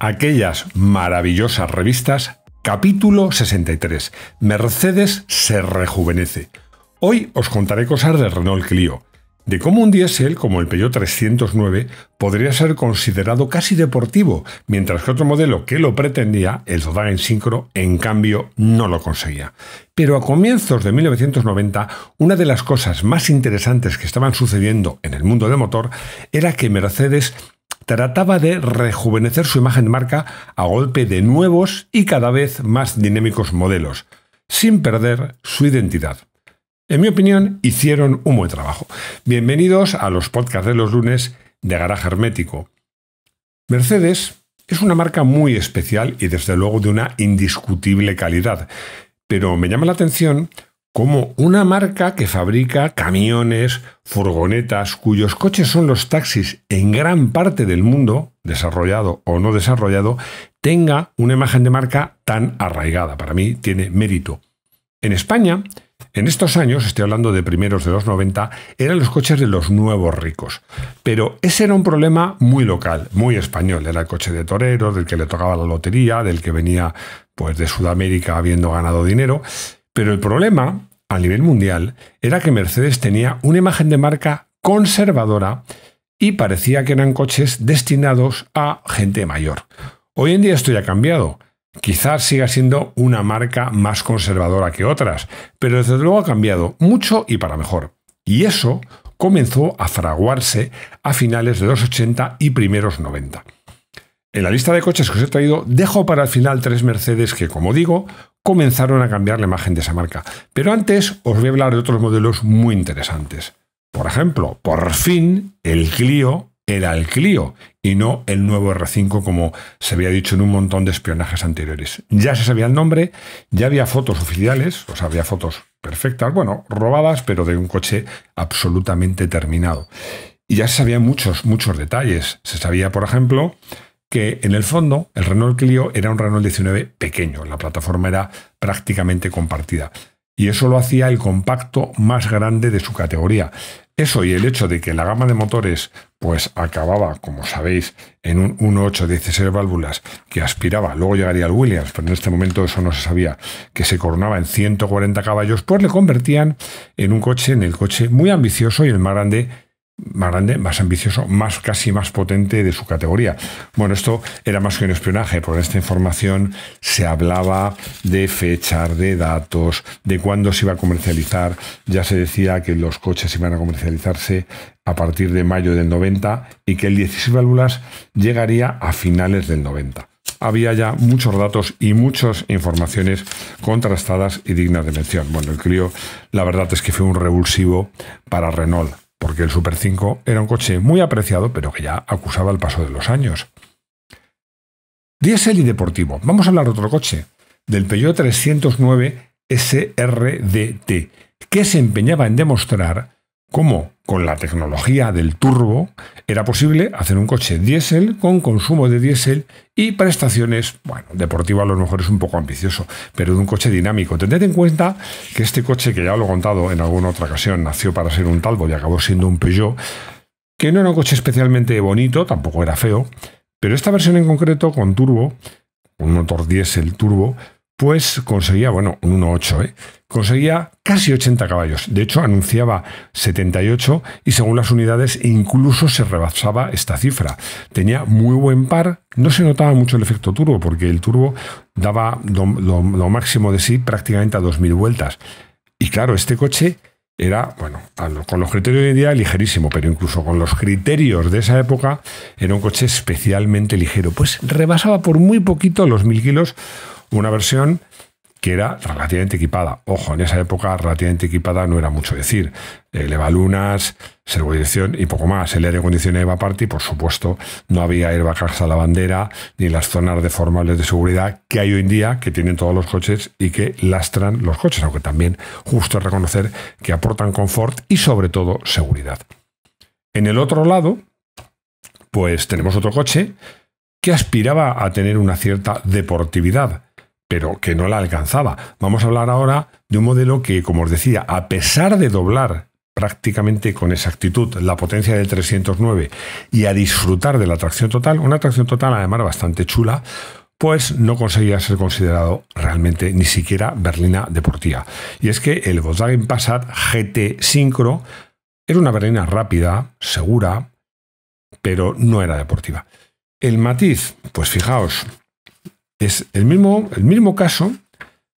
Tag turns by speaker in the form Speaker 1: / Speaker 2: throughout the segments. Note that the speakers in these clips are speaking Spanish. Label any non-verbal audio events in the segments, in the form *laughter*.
Speaker 1: Aquellas maravillosas revistas, capítulo 63. Mercedes se rejuvenece. Hoy os contaré cosas de Renault Clio, de cómo un diésel como el Peugeot 309 podría ser considerado casi deportivo, mientras que otro modelo que lo pretendía, el en Syncro, en cambio no lo conseguía. Pero a comienzos de 1990, una de las cosas más interesantes que estaban sucediendo en el mundo del motor era que Mercedes trataba de rejuvenecer su imagen de marca a golpe de nuevos y cada vez más dinámicos modelos, sin perder su identidad. En mi opinión, hicieron un buen trabajo. Bienvenidos a los podcasts de los lunes de Garaje Hermético. Mercedes es una marca muy especial y desde luego de una indiscutible calidad, pero me llama la atención como una marca que fabrica camiones, furgonetas, cuyos coches son los taxis en gran parte del mundo, desarrollado o no desarrollado, tenga una imagen de marca tan arraigada. Para mí tiene mérito. En España, en estos años, estoy hablando de primeros de los 90, eran los coches de los nuevos ricos. Pero ese era un problema muy local, muy español. Era el coche de torero, del que le tocaba la lotería, del que venía pues, de Sudamérica habiendo ganado dinero. Pero el problema a nivel mundial era que Mercedes tenía una imagen de marca conservadora y parecía que eran coches destinados a gente mayor. Hoy en día esto ya ha cambiado. Quizás siga siendo una marca más conservadora que otras, pero desde luego ha cambiado mucho y para mejor. Y eso comenzó a fraguarse a finales de los 80 y primeros 90. En la lista de coches que os he traído, dejo para el final tres Mercedes que, como digo, comenzaron a cambiar la imagen de esa marca. Pero antes os voy a hablar de otros modelos muy interesantes. Por ejemplo, por fin el Clio era el Clio y no el nuevo R5 como se había dicho en un montón de espionajes anteriores. Ya se sabía el nombre, ya había fotos oficiales, o sea, había fotos perfectas, bueno, robadas, pero de un coche absolutamente terminado. Y ya se sabían muchos, muchos detalles. Se sabía, por ejemplo, que en el fondo el Renault Clio era un Renault 19 pequeño, la plataforma era prácticamente compartida. Y eso lo hacía el compacto más grande de su categoría. Eso y el hecho de que la gama de motores pues acababa, como sabéis, en un 1.8 16 válvulas que aspiraba, luego llegaría el Williams, pero en este momento eso no se sabía, que se coronaba en 140 caballos, pues le convertían en un coche, en el coche muy ambicioso y el más grande más grande, más ambicioso, más casi más potente de su categoría. Bueno, esto era más que un espionaje, porque en esta información se hablaba de fechas, de datos, de cuándo se iba a comercializar. Ya se decía que los coches iban a comercializarse a partir de mayo del 90 y que el 16 válvulas llegaría a finales del 90 había ya muchos datos y muchas informaciones contrastadas y dignas de mención. Bueno, el Clio, la verdad es que fue un revulsivo para Renault porque el Super 5 era un coche muy apreciado, pero que ya acusaba el paso de los años. Diesel y deportivo. Vamos a hablar de otro coche, del Peugeot 309 SRDT, que se empeñaba en demostrar cómo con la tecnología del turbo era posible hacer un coche diésel con consumo de diésel y prestaciones, bueno, deportivo a lo mejor es un poco ambicioso, pero de un coche dinámico. Tened en cuenta que este coche, que ya lo he contado en alguna otra ocasión, nació para ser un Talbot y acabó siendo un Peugeot, que no era un coche especialmente bonito, tampoco era feo, pero esta versión en concreto con turbo, un motor diésel turbo, pues conseguía, bueno, un 1.8, ¿eh? conseguía casi 80 caballos. De hecho, anunciaba 78 y según las unidades incluso se rebasaba esta cifra. Tenía muy buen par, no se notaba mucho el efecto turbo porque el turbo daba lo, máximo de sí prácticamente a 2.000 vueltas. Y claro, este coche era, bueno, con los criterios de hoy día ligerísimo, pero incluso con los criterios de esa época era un coche especialmente ligero. Pues rebasaba por muy poquito los 1.000 kilos una versión que era relativamente equipada. Ojo, en esa época relativamente equipada no era mucho decir. Eleva lunas, servodirección y poco más. El aire acondicionado iba aparte y, por supuesto, no había airbags a la bandera ni las zonas deformables de seguridad que hay hoy en día, que tienen todos los coches y que lastran los coches, aunque también justo es reconocer que aportan confort y, sobre todo, seguridad. En el otro lado, pues tenemos otro coche que aspiraba a tener una cierta deportividad pero que no la alcanzaba. Vamos a hablar ahora de un modelo que, como os decía, a pesar de doblar prácticamente con exactitud la potencia del 309 y a disfrutar de la tracción total, una tracción total además bastante chula, pues no conseguía ser considerado realmente ni siquiera berlina deportiva. Y es que el Volkswagen Passat GT Syncro era una berlina rápida, segura, pero no era deportiva. El matiz, pues fijaos, es el mismo, el mismo caso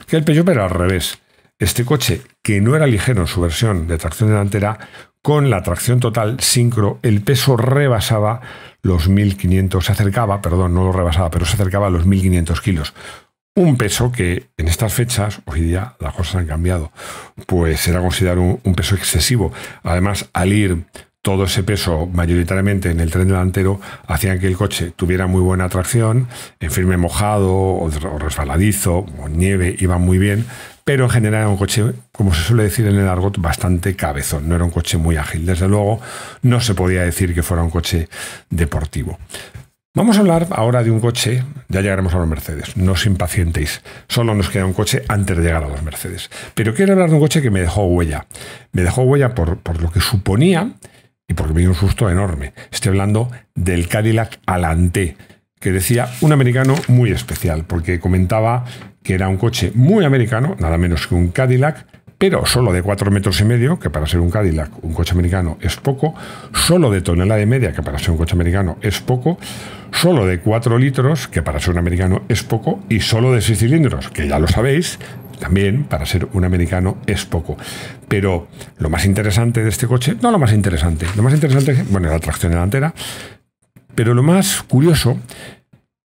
Speaker 1: que el Peugeot, pero al revés. Este coche, que no era ligero en su versión de tracción delantera, con la tracción total sincro, el peso rebasaba los 1500, se acercaba, perdón, no lo rebasaba, pero se acercaba a los 1500 kilos. Un peso que en estas fechas, hoy día las cosas han cambiado, pues era considerado un peso excesivo. Además, al ir todo ese peso mayoritariamente en el tren delantero hacían que el coche tuviera muy buena tracción, en firme mojado o resbaladizo o nieve iba muy bien, pero en general era un coche, como se suele decir en el argot, bastante cabezón, no era un coche muy ágil. Desde luego no se podía decir que fuera un coche deportivo. Vamos a hablar ahora de un coche, ya llegaremos a los Mercedes, no os impacientéis, solo nos queda un coche antes de llegar a los Mercedes. Pero quiero hablar de un coche que me dejó huella, me dejó huella por, por lo que suponía y porque me dio un susto enorme. Estoy hablando del Cadillac Alante, que decía un americano muy especial, porque comentaba que era un coche muy americano, nada menos que un Cadillac, pero solo de 4 metros y medio, que para ser un Cadillac, un coche americano, es poco, solo de tonelada y media, que para ser un coche americano es poco, solo de 4 litros, que para ser un americano es poco, y solo de 6 cilindros, que ya lo sabéis, también para ser un americano es poco. Pero lo más interesante de este coche, no lo más interesante, lo más interesante, bueno, la tracción delantera, pero lo más curioso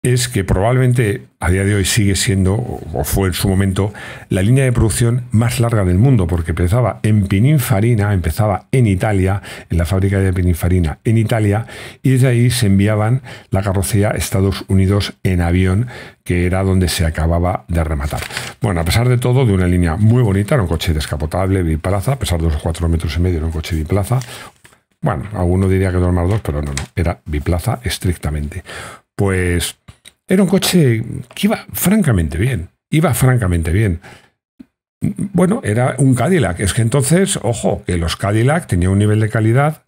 Speaker 1: es que probablemente a día de hoy sigue siendo, o fue en su momento, la línea de producción más larga del mundo, porque empezaba en Pininfarina, empezaba en Italia, en la fábrica de Pininfarina en Italia, y desde ahí se enviaban la carrocería a Estados Unidos en avión, que era donde se acababa de rematar. Bueno, a pesar de todo, de una línea muy bonita, era un coche descapotable, biplaza, a pesar de los cuatro metros y medio, era un coche biplaza. Bueno, alguno diría que dos más 2, pero no, no, era biplaza estrictamente. Pues era un coche que iba francamente bien, iba francamente bien. Bueno, era un Cadillac. Es que entonces, ojo, que los Cadillac tenían un nivel de calidad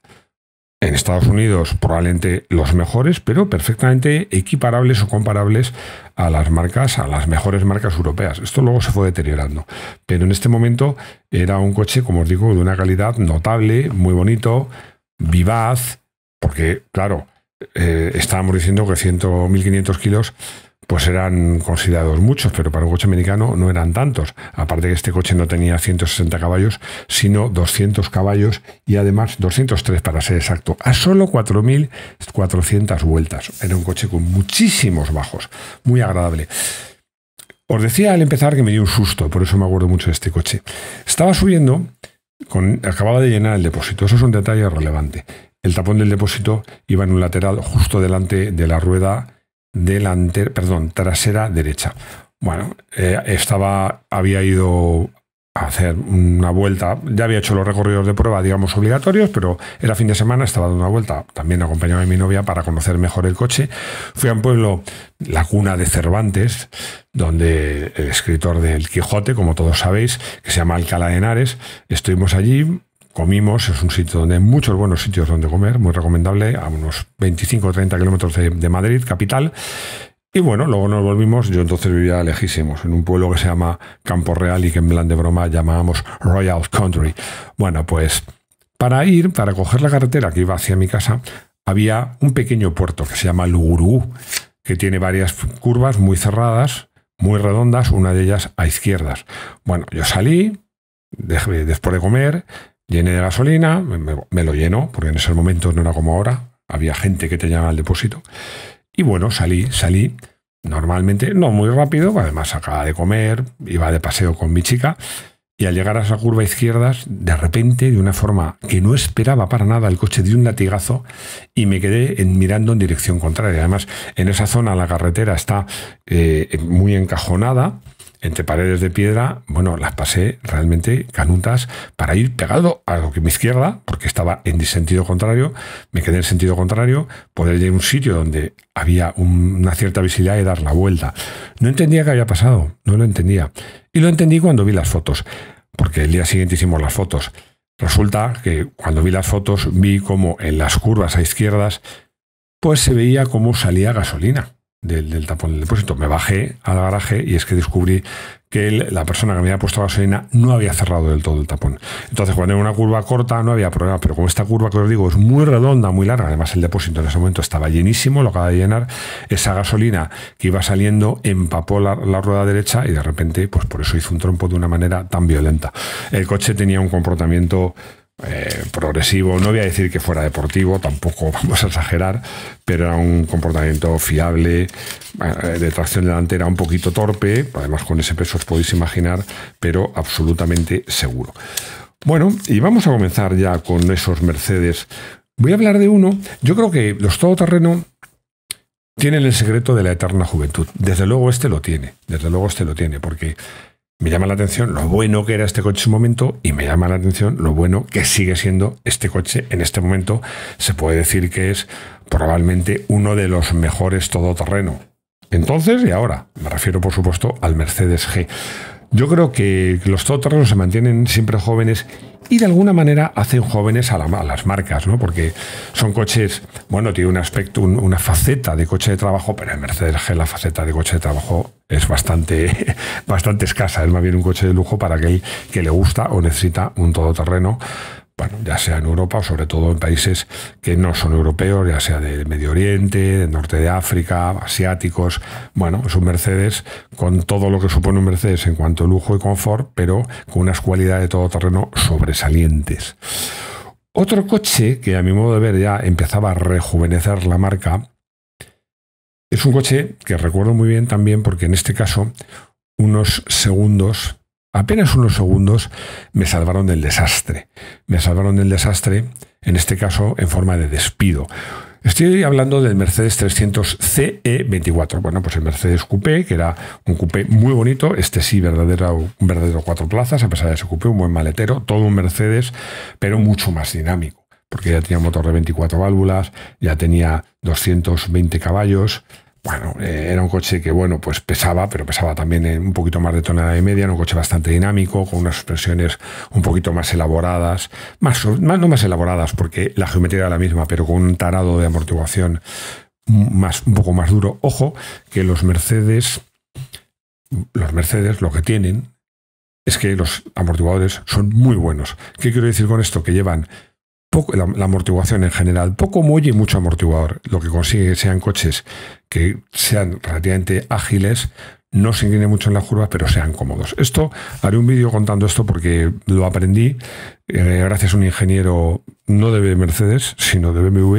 Speaker 1: en Estados Unidos probablemente los mejores, pero perfectamente equiparables o comparables a las marcas, a las mejores marcas europeas. Esto luego se fue deteriorando, pero en este momento era un coche, como os digo, de una calidad notable, muy bonito, vivaz, porque claro, eh, estábamos diciendo que 100, 1.500 kilos pues eran considerados muchos, pero para un coche americano no eran tantos. Aparte que este coche no tenía 160 caballos, sino 200 caballos y además 203 para ser exacto, a solo 4.400 vueltas. Era un coche con muchísimos bajos, muy agradable. Os decía al empezar que me dio un susto, por eso me acuerdo mucho de este coche. Estaba subiendo, acababa de llenar el depósito, eso es un detalle relevante. El tapón del depósito iba en un lateral justo delante de la rueda delantera, perdón, trasera derecha. Bueno, eh, estaba, había ido a hacer una vuelta, ya había hecho los recorridos de prueba, digamos, obligatorios, pero era fin de semana, estaba dando una vuelta, también acompañaba de mi novia para conocer mejor el coche. Fui a un pueblo, la cuna de Cervantes, donde el escritor del Quijote, como todos sabéis, que se llama Alcalá de Henares, estuvimos allí, comimos, es un sitio donde hay muchos buenos sitios donde comer, muy recomendable, a unos 25 o 30 kilómetros de, Madrid, capital. Y bueno, luego nos volvimos, yo entonces vivía lejísimos, en un pueblo que se llama Campo Real y que en plan de broma llamábamos Royal Country. Bueno, pues para ir, para coger la carretera que iba hacia mi casa, había un pequeño puerto que se llama Lugurú, que tiene varias curvas muy cerradas, muy redondas, una de ellas a izquierdas. Bueno, yo salí, después de comer, Llené de gasolina, me, lo lleno porque en ese momento no era como ahora, había gente que te llamaba al depósito. Y bueno, salí, salí normalmente, no muy rápido, además acaba de comer, iba de paseo con mi chica, y al llegar a esa curva izquierda de repente, de una forma que no esperaba para nada, el coche dio un latigazo y me quedé mirando en dirección contraria. Además, en esa zona la carretera está eh, muy encajonada, entre paredes de piedra, bueno, las pasé realmente canutas para ir pegado a lo que mi izquierda, porque estaba en sentido contrario, me quedé en sentido contrario, poder ir a un sitio donde había una cierta visibilidad y dar la vuelta. No entendía qué había pasado, no lo entendía. Y lo entendí cuando vi las fotos, porque el día siguiente hicimos las fotos. Resulta que cuando vi las fotos vi como en las curvas a izquierdas, pues se veía cómo salía gasolina del, tapón del depósito. Me bajé al garaje y es que descubrí que la persona que me había puesto gasolina no había cerrado del todo el tapón. Entonces, cuando era una curva corta no había problema, pero con esta curva que os digo es muy redonda, muy larga, además el depósito en ese momento estaba llenísimo, lo acaba de llenar, esa gasolina que iba saliendo empapó la, rueda derecha y de repente, pues por eso hizo un trompo de una manera tan violenta. El coche tenía un comportamiento eh, progresivo, no voy a decir que fuera deportivo, tampoco *laughs* vamos a exagerar, pero era un comportamiento fiable, eh, de tracción delantera un poquito torpe, además con ese peso os podéis imaginar, pero absolutamente seguro. Bueno, y vamos a comenzar ya con esos Mercedes. Voy a hablar de uno, yo creo que los todoterreno tienen el secreto de la eterna juventud, desde luego este lo tiene, desde luego este lo tiene, porque me llama la atención lo bueno que era este coche en su momento y me llama la atención lo bueno que sigue siendo este coche en este momento. Se puede decir que es probablemente uno de los mejores todoterreno. Entonces y ahora. Me refiero, por supuesto, al Mercedes G. Yo creo que los todoterrenos se mantienen siempre jóvenes y de alguna manera hacen jóvenes a, las marcas, ¿no? Porque son coches, bueno, tiene un aspecto, una faceta de coche de trabajo, pero en Mercedes G la faceta de coche de trabajo es bastante, *laughs* bastante escasa. Es más bien un coche de lujo para aquel que le gusta o necesita un todoterreno bueno, ya sea en Europa o sobre todo en países que no son europeos, ya sea del Medio Oriente, del norte de África, asiáticos. Bueno, es un Mercedes con todo lo que supone un Mercedes en cuanto a lujo y confort, pero con unas cualidades de todo terreno sobresalientes. Otro coche que a mi modo de ver ya empezaba a rejuvenecer la marca es un coche que recuerdo muy bien también porque en este caso unos segundos Apenas unos segundos me salvaron del desastre. Me salvaron del desastre, en este caso en forma de despido. Estoy hablando del Mercedes 300 CE24. Bueno, pues el Mercedes Coupé, que era un coupé muy bonito, este sí, verdadero, un verdadero cuatro plazas, a pesar de ese coupé, un buen maletero, todo un Mercedes, pero mucho más dinámico, porque ya tenía motor de 24 válvulas, ya tenía 220 caballos, bueno, eh, era un coche que, bueno, pues pesaba, pero pesaba también un poquito más de tonelada y media, era un coche bastante dinámico, con unas suspensiones un poquito más elaboradas, más, no más elaboradas, porque la geometría era la misma, pero con un tarado de amortiguación más, un poco más duro. Ojo, que los Mercedes, los Mercedes lo que tienen es que los amortiguadores son muy buenos. ¿Qué quiero decir con esto? Que llevan poco, la, la amortiguación en general, poco muelle y mucho amortiguador, lo que consigue que sean coches que sean relativamente ágiles, no se inclinen mucho en la curvas, pero sean cómodos. Esto, haré un vídeo contando esto porque lo aprendí eh, gracias a un ingeniero, no de Mercedes, sino de BMW,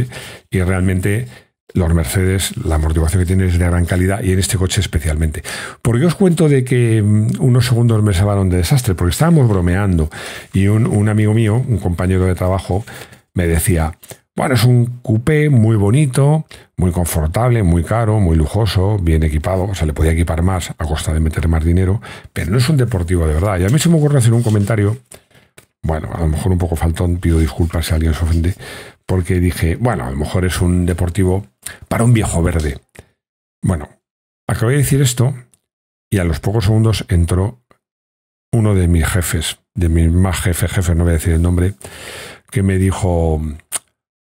Speaker 1: y realmente los Mercedes, la amortiguación que tienen es de gran calidad y en este coche especialmente. Porque qué os cuento de que mm, unos segundos me salvaron de desastre? Porque estábamos bromeando y un amigo mío, un compañero de trabajo, me decía, bueno, es un coupé muy bonito, muy confortable, muy caro, muy lujoso, bien equipado. O sea, le podía equipar más a costa de meter más dinero, pero no es un deportivo de verdad. Y a mí se me ocurre hacer un comentario, bueno, a lo mejor un poco faltón, pido disculpas si alguien se ofende, porque dije, bueno, a lo mejor es un deportivo para un viejo verde. Bueno, acabé de decir esto y a los pocos segundos entró uno de mis jefes, de mis más jefes, jefes, no voy a decir el nombre, que me dijo,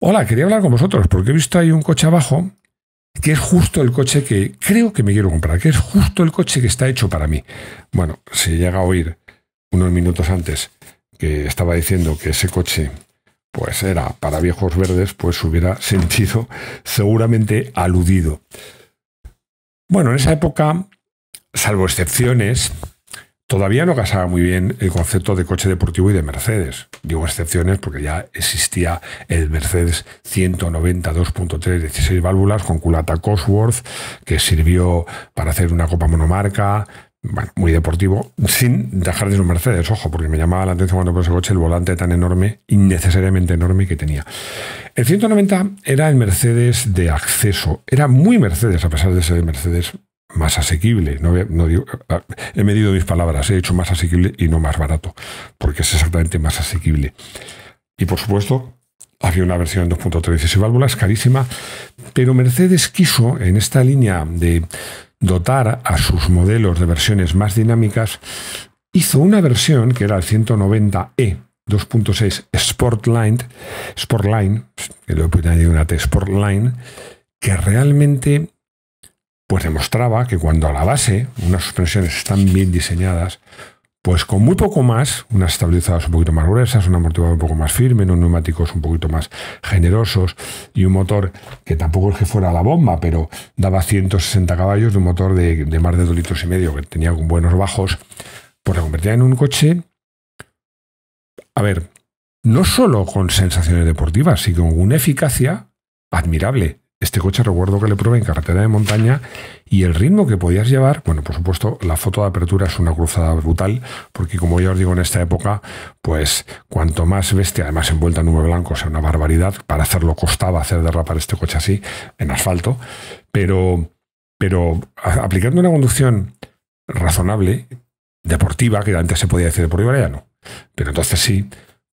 Speaker 1: Hola, quería hablar con vosotros porque he visto ahí un coche abajo que es justo el coche que creo que me quiero comprar, que es justo el coche que está hecho para mí. Bueno, si llega a oír unos minutos antes que estaba diciendo que ese coche pues era para viejos verdes, pues hubiera *laughs* sentido seguramente aludido. Bueno, en esa época, salvo excepciones, Todavía no casaba muy bien el concepto de coche deportivo y de Mercedes. Digo excepciones porque ya existía el Mercedes 192.3 16 válvulas con culata Cosworth que sirvió para hacer una copa monomarca, muy deportivo, sin dejar de ser un Mercedes, ojo, porque me llamaba la atención cuando puse ese coche el volante tan enorme, innecesariamente enorme que tenía. El 190 era el Mercedes de acceso, era muy Mercedes, a pesar de ser Mercedes, más asequible. No, he medido mis palabras, he hecho más asequible y no más barato, porque es exactamente más asequible. Y por supuesto, había una versión 2.3 y válvulas carísima, pero Mercedes quiso en esta línea de dotar a sus modelos de versiones más dinámicas, hizo una versión que era el 190E. 2.6 Sportline, Sportline, que luego una T Sportline, que realmente pues demostraba que cuando a la base unas suspensiones están bien diseñadas, pues con muy poco más, unas estabilizadas un poquito más gruesas, un amortiguador un poco más firme, unos neumáticos un poquito más generosos y un motor que tampoco es que fuera la bomba, pero daba 160 caballos de un motor de, más de 2 litros y medio que tenía buenos bajos, pues la convertía en un coche, a ver, no solo con sensaciones deportivas, sino con una eficacia admirable este coche recuerdo que le probé en carretera de montaña y el ritmo que podías llevar, bueno, por supuesto, la foto de apertura es una cruzada brutal, porque como ya os digo, en esta época, pues cuanto más bestia, además envuelta en nube blanco, o sea, una barbaridad, para hacerlo costaba hacer derrapar este coche así, en asfalto, pero, pero aplicando una conducción razonable, deportiva, que antes se podía decir deportiva, ya no, pero entonces sí,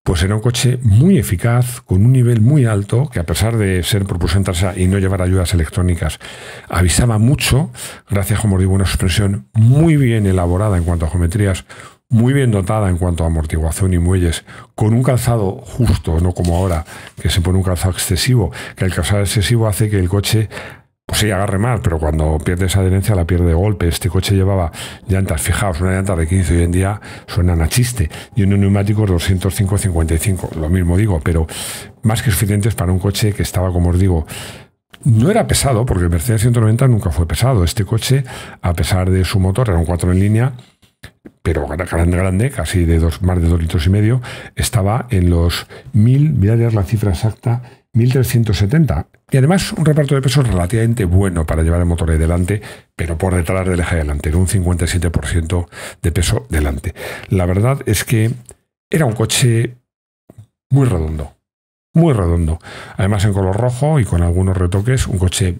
Speaker 1: pues era un coche muy eficaz, con un nivel muy alto, que a pesar de ser propulsión trasera y no llevar ayudas electrónicas, avisaba mucho, gracias, como digo, una suspensión muy bien elaborada en cuanto a geometrías, muy bien dotada en cuanto a amortiguación y muelles, con un calzado justo, no como ahora, que se pone un calzado excesivo, que el calzado excesivo hace que el coche pues sí, agarre mal, pero cuando pierde pierdes adherencia la pierde de golpe. Este coche llevaba llantas, fijaos, una llanta de 15 hoy en día suenan a chiste y un neumático 205-55. Lo mismo digo, pero más que suficientes para un coche que estaba, como os digo, no era pesado, porque el Mercedes 190 nunca fue pesado. Este coche, a pesar de su motor, era un 4 en línea, pero grande, grande, casi de dos, más de 2 litros y medio, estaba en los 1000, voy a leer la cifra exacta, 1370. Y además un reparto de peso relativamente bueno para llevar el motor ahí delante, pero por detrás del eje delantero, un 57% de peso delante. La verdad es que era un coche muy redondo, muy redondo. Además en color rojo y con algunos retoques, un coche,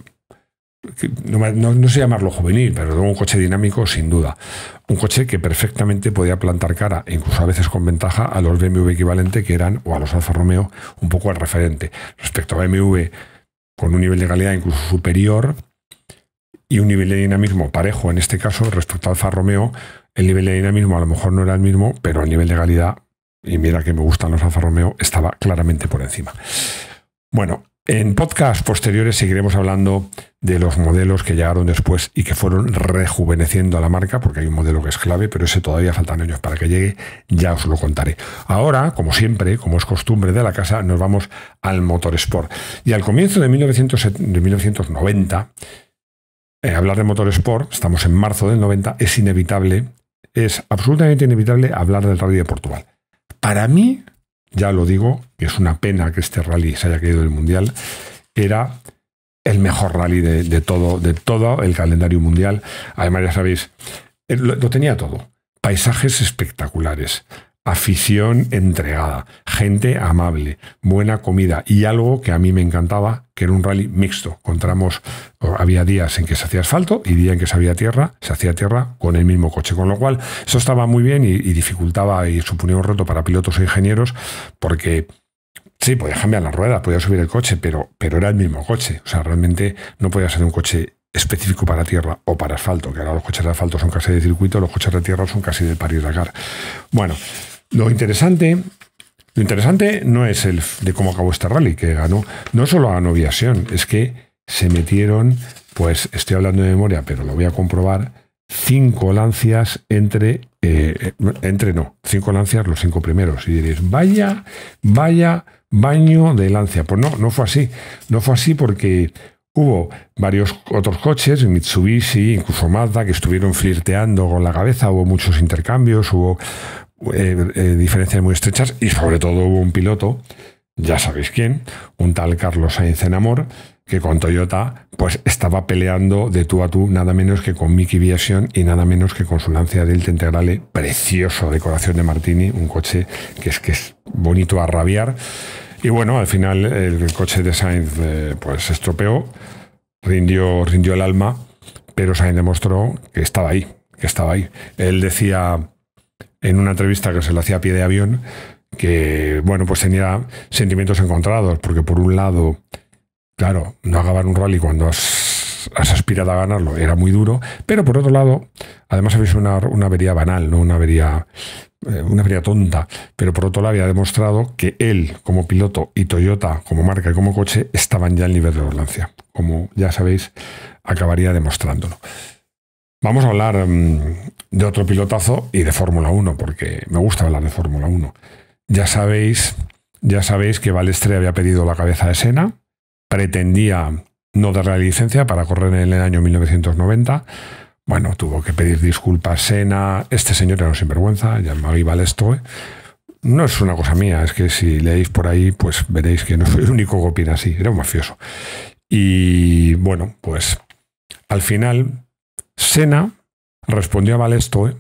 Speaker 1: no, sé llamarlo juvenil, pero un coche dinámico sin duda. Un coche que perfectamente podía plantar cara, incluso a veces con ventaja, a los BMW equivalente que eran, o a los Alfa Romeo, un poco al referente. Respecto a BMW con un nivel de calidad incluso superior y un nivel de dinamismo parejo en este caso respecto al Alfa Romeo. El nivel de dinamismo a lo mejor no era el mismo, pero el nivel de calidad, y mira que me gustan los Alfa Romeo, estaba claramente por encima. Bueno, en podcasts posteriores seguiremos hablando de los modelos que llegaron después y que fueron rejuveneciendo a la marca, porque hay un modelo que es clave, pero ese todavía faltan años para que llegue, ya os lo contaré. Ahora, como siempre, como es costumbre de la casa, nos vamos al Motorsport. Y al comienzo de, 1990, eh, hablar de Motorsport, estamos en marzo del 90, es inevitable, es absolutamente inevitable hablar del Rally de Portugal. Para mí, ya lo digo, que es una pena que este rally se haya caído del Mundial, era el mejor rally de, todo, de todo el calendario mundial. Además, ya sabéis, eh, lo tenía todo. Paisajes espectaculares, afición entregada, gente amable, buena comida y algo que a mí me encantaba, que era un rally mixto. Encontramos, había días en que se hacía asfalto y días en que se había tierra, se hacía tierra con el mismo coche, con lo cual eso estaba muy bien y, dificultaba y suponía un reto para pilotos e ingenieros porque... Sí, podía cambiar las ruedas, podía subir el coche, pero, pero era el mismo coche. O sea, realmente no podía ser un coche específico para tierra o para asfalto, que ahora los coches de asfalto son casi de circuito, los coches de tierra son casi de París-Dakar. Bueno, lo interesante, lo interesante no es el de cómo acabó esta rally, que ganó, no solo ganó Viación, es que se metieron, pues estoy hablando de memoria, pero lo voy a comprobar, cinco lancias entre, eh, entre no, cinco lancias los cinco primeros. Y diréis, vaya, vaya baño de lancia. Pues no, no fue así. No fue así porque Hubo varios otros coches, Mitsubishi, incluso Mazda, que estuvieron flirteando con la cabeza, hubo muchos intercambios, hubo eh, eh, diferencias muy estrechas y sobre todo hubo un piloto, ya sabéis quién, un tal Carlos Sainz en amor, que con Toyota pues estaba peleando de tú a tú nada menos que con Mickey Vision y nada menos que con su Lancia Delta Integrale, precioso decoración de Martini, un coche que es que es bonito a rabiar. Y bueno, al final el coche de Sainz eh, pues se estropeó, rindió, rindió el alma, pero Sainz demostró que estaba ahí, que estaba ahí. Él decía, en una entrevista que se le hacía a pie de avión, que bueno, pues tenía sentimientos encontrados, porque por un lado, claro, no acabar un rally cuando has, aspirado a ganarlo era muy duro, pero por otro lado, además habéis una, una avería banal, ¿no? Una avería eh, una tonta, pero por otro lado había demostrado que él como piloto y Toyota como marca y como coche estaban ya al nivel de Orlancia, como ya sabéis, acabaría demostrándolo. Vamos a hablar mm, de otro pilotazo y de Fórmula 1, porque me gusta hablar de Fórmula 1. Ya sabéis, ya sabéis que Balestre había pedido la cabeza de Sena, pretendía no dar la licencia para correr en el año 1990. Bueno, tuvo que pedir disculpas Sena, este señor era un sinvergüenza, llamado Balestre. ¿eh? No es una cosa mía, es que si leéis por ahí, pues veréis que no soy el único que opina así, era un mafioso. Y bueno, pues al final, Sena respondió a valesto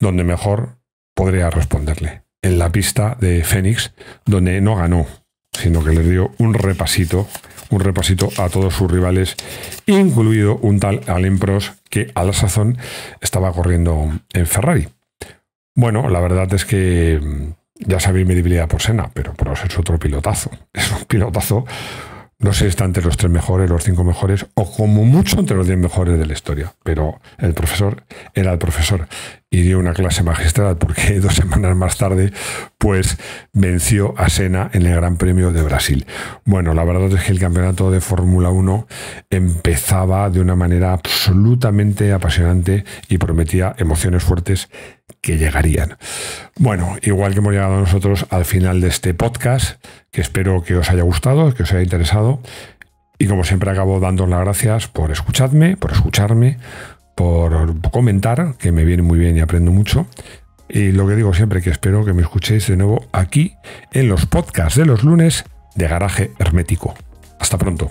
Speaker 1: donde mejor podría responderle, en la pista de Fénix, donde no ganó, sino que le dio un repasito, un repasito a todos sus rivales, incluido un tal Alain Prost que a la sazón estaba corriendo en Ferrari. Bueno, la verdad es que mm, ya sabéis mi debilidad por Senna, pero Prost es otro pilotazo, *laughs* es un pilotazo no sé si está entre los tres mejores, los cinco mejores, o como mucho entre los diez mejores de la historia. Pero el profesor era el profesor y dio una clase magistral porque *laughs* dos semanas más tarde, pues venció a Sena en el Gran Premio de Brasil. Bueno, la verdad es que el campeonato de Fórmula 1 empezaba de una manera absolutamente apasionante y prometía emociones fuertes que llegarían. Bueno, igual que hemos llegado nosotros al final de este podcast, que espero que os haya gustado, que os haya interesado. Y como siempre acabo dando las gracias por escucharme, por escucharme, por comentar, que me viene muy bien y aprendo mucho. Y lo que digo siempre, que espero que me escuchéis de nuevo aquí en los podcasts de los lunes de Garaje Hermético. Hasta pronto.